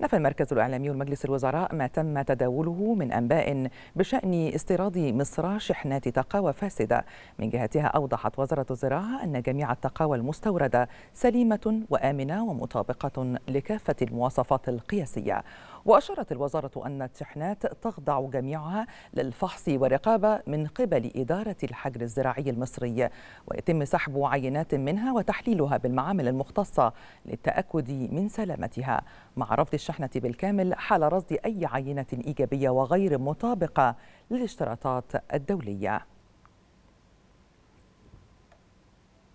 نفى المركز الإعلامي ومجلس الوزراء ما تم تداوله من أنباء بشأن استيراد مصر شحنات تقاوى فاسدة من جهتها أوضحت وزارة الزراعة أن جميع التقاوى المستوردة سليمة وآمنة ومطابقة لكافة المواصفات القياسية وأشارت الوزارة أن التحنات تخضع جميعها للفحص والرقابة من قبل إدارة الحجر الزراعي المصري ويتم سحب عينات منها وتحليلها بالمعامل المختصة للتأكد من سلامتها مع رفض الشحنة بالكامل حال رصد أي عينة إيجابية وغير مطابقة للاشتراطات الدولية